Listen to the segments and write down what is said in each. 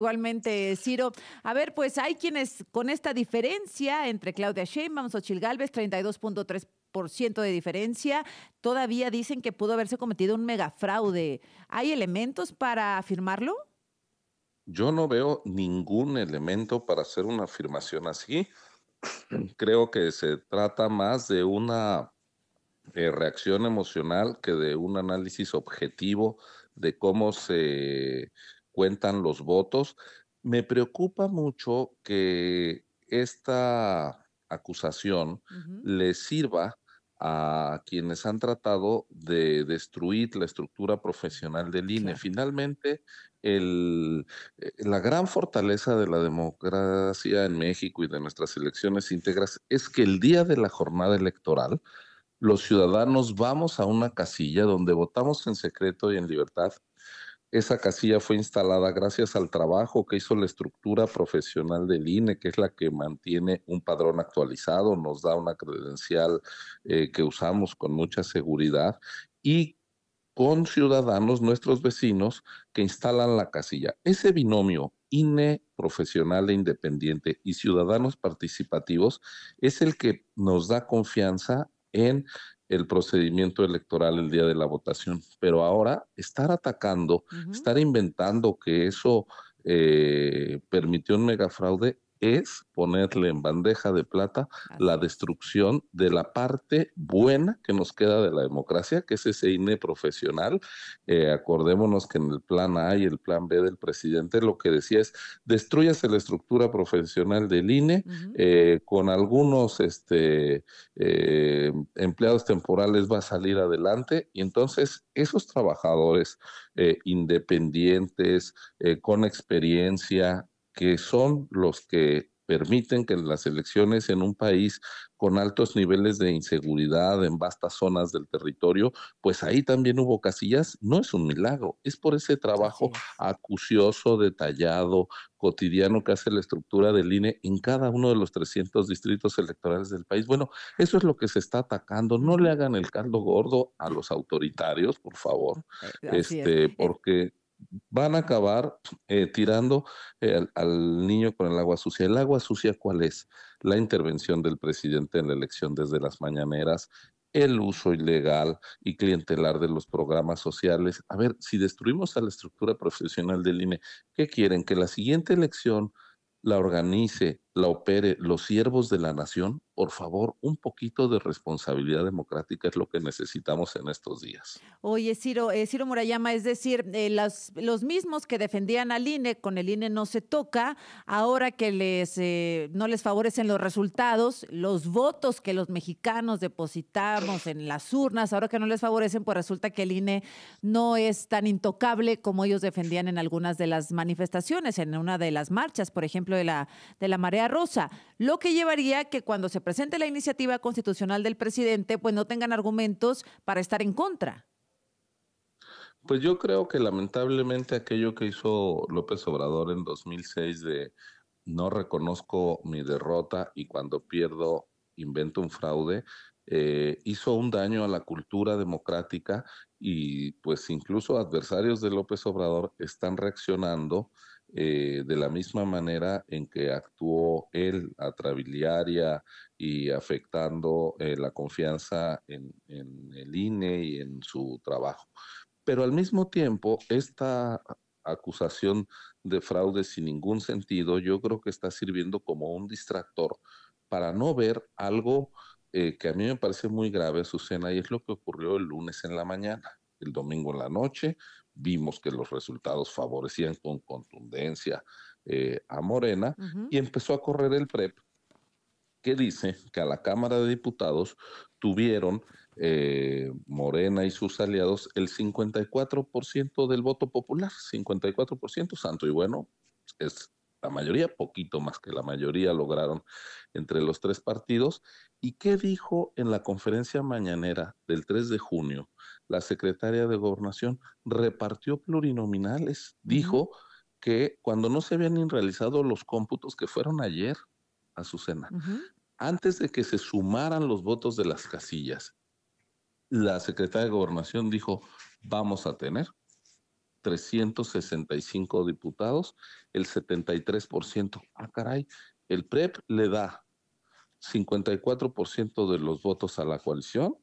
Igualmente, Ciro. A ver, pues hay quienes con esta diferencia entre Claudia Sheinbaum, o Gálvez, 32.3% de diferencia, todavía dicen que pudo haberse cometido un megafraude. ¿Hay elementos para afirmarlo? Yo no veo ningún elemento para hacer una afirmación así. Creo que se trata más de una eh, reacción emocional que de un análisis objetivo de cómo se cuentan los votos. Me preocupa mucho que esta acusación le sirva a quienes han tratado de destruir la estructura profesional del INE. Finalmente, eh, la gran fortaleza de la democracia en México y de nuestras elecciones íntegras es que el día de la jornada electoral, los ciudadanos vamos a una casilla donde votamos en secreto y en libertad esa casilla fue instalada gracias al trabajo que hizo la estructura profesional del INE, que es la que mantiene un padrón actualizado, nos da una credencial eh, que usamos con mucha seguridad y con ciudadanos, nuestros vecinos, que instalan la casilla. Ese binomio INE profesional e independiente y ciudadanos participativos es el que nos da confianza el procedimiento electoral el día de la votación. Pero ahora estar atacando, estar inventando que eso eh, permitió un megafraude es ponerle en bandeja de plata la destrucción de la parte buena que nos queda de la democracia, que es ese INE profesional. Eh, acordémonos que en el plan A y el plan B del presidente lo que decía es destruyase la estructura profesional del INE eh, con algunos este, eh, empleados temporales va a salir adelante y entonces esos trabajadores independientes, con experiencia, que son los que permiten que las elecciones en un país con altos niveles de inseguridad en vastas zonas del territorio, pues ahí también hubo casillas, no es un milagro, es por ese trabajo acucioso, detallado, cotidiano que hace la estructura del INE en cada uno de los 300 distritos electorales del país. Bueno, eso es lo que se está atacando, no le hagan el caldo gordo a los autoritarios, por favor, eh, este, eh, porque van a acabar eh, tirando eh, al, al, niño con el agua sucia. ¿El agua sucia cuál es? La intervención del presidente en la elección desde las mañaneras, el uso ilegal y clientelar de los programas sociales. A ver, si destruimos a la estructura profesional del INE, ¿qué quieren? Que la siguiente elección la organice la opere los siervos de la nación, por favor, un poquito de responsabilidad democrática es lo que necesitamos en estos días. Oye, Ciro, eh, Murayama, es decir, eh, los mismos que defendían al INE, con el INE no se toca, ahora que les eh, no les favorecen los resultados, los votos que los mexicanos depositamos en las urnas, ahora que no les favorecen, pues resulta que el INE no es tan intocable como ellos defendían en algunas de las manifestaciones, en una de las marchas, por ejemplo, de la, de la marea Rosa, lo que llevaría a que cuando se presente la iniciativa constitucional del presidente, pues no tengan argumentos para estar en contra. Pues yo creo que lamentablemente aquello que hizo López Obrador en 2006 de no reconozco mi derrota y cuando pierdo invento un fraude, eh, hizo un daño a la cultura democrática y pues incluso adversarios de López Obrador están reaccionando eh, de la misma manera en que actuó él a y afectando eh, la confianza en, el INE y en su trabajo. Pero al mismo tiempo, esta acusación de fraude sin ningún sentido, yo creo que está sirviendo como un distractor para no ver algo eh, que a mí me parece muy grave, Susana, y es lo que ocurrió el lunes en la mañana, el domingo en la noche, vimos que los resultados favorecían con contundencia eh, a Morena y empezó a correr el PREP e que dice que a la Cámara de Diputados tuvieron eh, Morena y sus aliados el 54% del voto popular, 54%, santo y bueno, es la mayoría, poquito más que la mayoría lograron entre los tres partidos. ¿Y qué dijo en la conferencia mañanera del 3 de junio la secretaria de gobernación? Repartió plurinominales. Dijo que cuando no se habían realizado los cómputos que fueron ayer, a su cena antes de que se sumaran los votos de las casillas, la secretaria de gobernación dijo, vamos a tener 365 diputados, el 73%. Ah, caray, el PREP e le da 54% de los votos a la coalición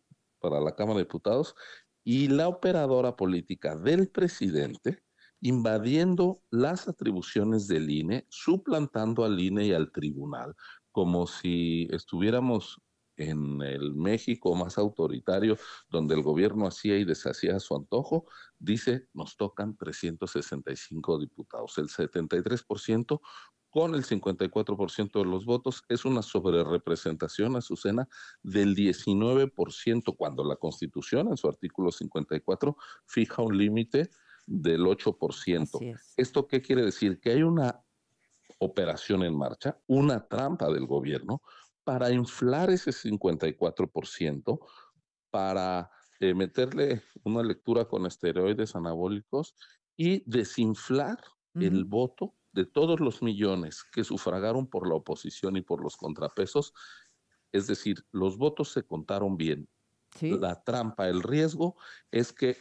para la Cámara de Diputados y la operadora política del presidente invadiendo las atribuciones del INE, suplantando al INE y al tribunal, como si estuviéramos en el México más autoritario, donde el gobierno hacía y deshacía a su antojo, dice, nos tocan 365 diputados, el 73% con el 54% de los votos, es una sobrerepresentación, Azucena, del 19%, cuando la Constitución, en su artículo 54, fija un límite del 8%. ¿Esto qué quiere decir? Que hay una operación en marcha, una trampa del gobierno para inflar ese 54%, para eh, meterle una lectura con esteroides anabólicos y desinflar el voto de todos los millones que sufragaron por la oposición y por los contrapesos. Es decir, los votos se contaron bien. La trampa, el riesgo es que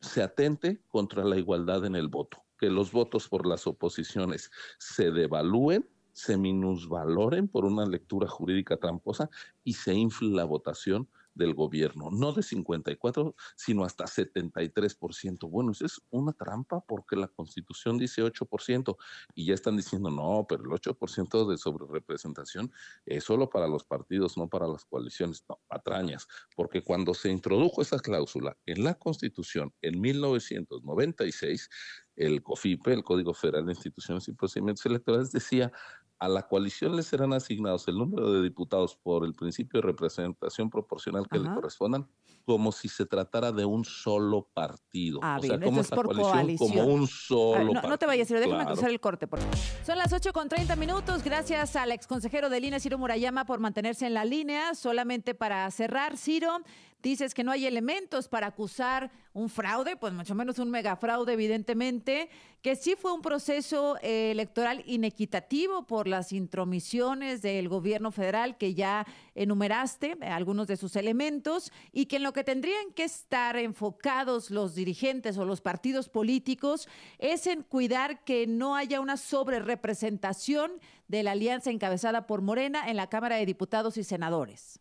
se atente contra la igualdad en el voto, que los votos por las oposiciones se devalúen se minusvaloren por una lectura jurídica tramposa y se infla la votación del gobierno, no de 54, sino hasta 73%. Bueno, eso es una trampa porque la constitución dice 8% y ya están diciendo, no, pero el 8% de sobrerepresentación es solo para los partidos, no para las coaliciones. No, patrañas, porque cuando se introdujo esa cláusula en la constitución en 1996, el COFIPE, el Código Federal de Instituciones y Procedimientos Electorales, decía a la coalición le serán asignados el número de diputados por el principio de representación proporcional que le correspondan como si se tratara de un solo partido. Ah, bien, sea, es por coalición, como un solo no, No te vayas, pero déjame cruzar el corte. Por... Son las 8 con 30 minutos. Gracias al consejero de Línea, Ciro Murayama, por mantenerse en la línea. Solamente para cerrar, Ciro, dices que no hay elementos para acusar un fraude, pues mucho menos un megafraude, evidentemente, que sí fue un proceso eh, electoral inequitativo por las intromisiones del gobierno federal que ya enumeraste, eh, algunos de sus elementos, y que en lo lo que tendrían que estar enfocados los dirigentes o los partidos políticos es en cuidar que no haya una sobrerepresentación de la alianza encabezada por Morena en la Cámara de Diputados y Senadores.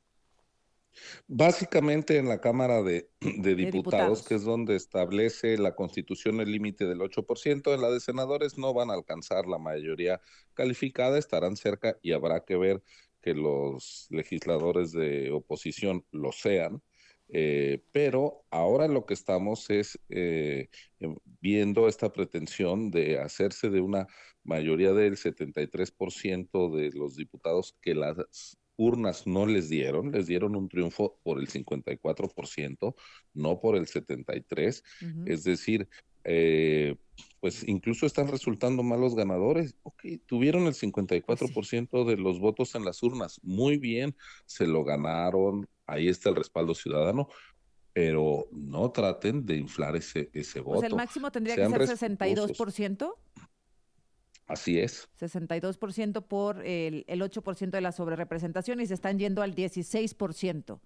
Básicamente en la Cámara de, diputados, diputados, que es donde establece la Constitución el límite del 8%, en la de senadores no van a alcanzar la mayoría calificada, estarán cerca y habrá que ver que los legisladores de oposición lo sean, eh, pero ahora lo que estamos es eh, em, viendo esta pretensión de hacerse de una mayoría del 73% de los diputados que las urnas no les dieron, les dieron un triunfo por el 54%, no por el 73%, es decir, eh, pues incluso están resultando malos ganadores. Ok, tuvieron el 54% de los votos en las urnas. Muy bien, se lo ganaron, ahí está el respaldo ciudadano, pero no traten de inflar ese, ese voto. Pues el máximo tendría que ser 62%. Así es. 62% por el, el 8% de la sobrerepresentación y se están yendo al 16%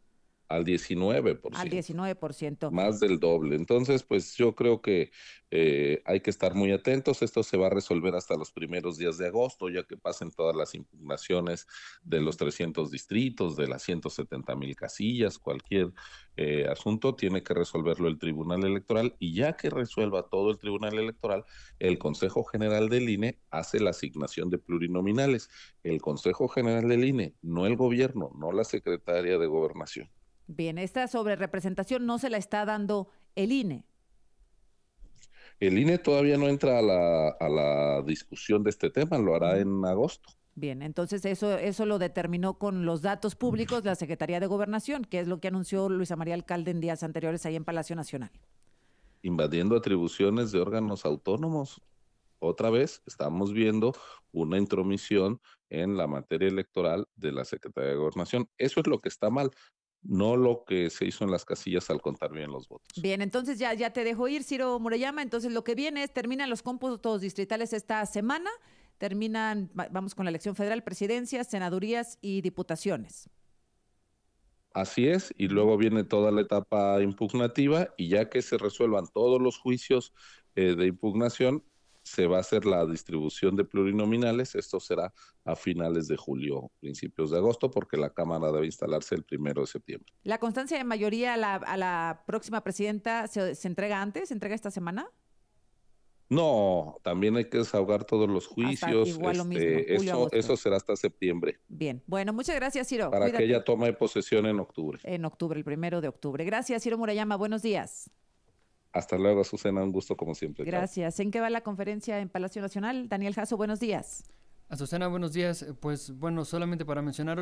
al 19%. Al 19%. Más del doble. Entonces, pues yo creo que eh, hay que estar muy atentos. Esto se va a resolver hasta los primeros días de agosto, ya que pasen todas las impugnaciones de los 300 distritos, de las 170 mil casillas, cualquier eh, asunto tiene que resolverlo el Tribunal Electoral y ya que resuelva todo el Tribunal Electoral, el Consejo General del INE hace la asignación de plurinominales. El Consejo General del INE, no el gobierno, no la Secretaría de Gobernación. Bien, esta representación no se la está dando el INE. El INE todavía no entra a la, a la discusión de este tema, lo hará en agosto. Bien, entonces eso, eso lo determinó con los datos públicos la Secretaría de Gobernación, que es lo que anunció Luisa María Alcalde en días anteriores ahí en Palacio Nacional. Invadiendo atribuciones de órganos autónomos. Otra vez estamos viendo una intromisión en la materia electoral de la Secretaría de Gobernación. Eso es lo que está mal no lo que se hizo en las casillas al contar bien los votos. Bien, entonces ya, ya te dejo ir, Ciro Murayama. Entonces lo que viene es, terminan los cómputos distritales esta semana, terminan, vamos con la elección federal, presidencias, senadurías y diputaciones. Así es, y luego viene toda la etapa impugnativa y ya que se resuelvan todos los juicios eh, de impugnación, se va a hacer la distribución de plurinominales. Esto será a finales de julio, principios de agosto, porque la Cámara debe instalarse el primero de septiembre. ¿La constancia de mayoría a la, próxima presidenta se, entrega antes? ¿Se entrega esta semana? No, también hay que desahogar todos los juicios. Este, eso, será hasta septiembre. Bien, bueno, muchas gracias, Ciro. Para que ella tome posesión en octubre. En octubre, el primero de octubre. Gracias, Ciro Murayama. Buenos días. Hasta luego, Susana, un gusto como siempre. Gracias. ¿En qué va la conferencia en Palacio Nacional? Daniel Jasso, buenos días. Azucena, buenos días. Eh, pues bueno, solamente para mencionar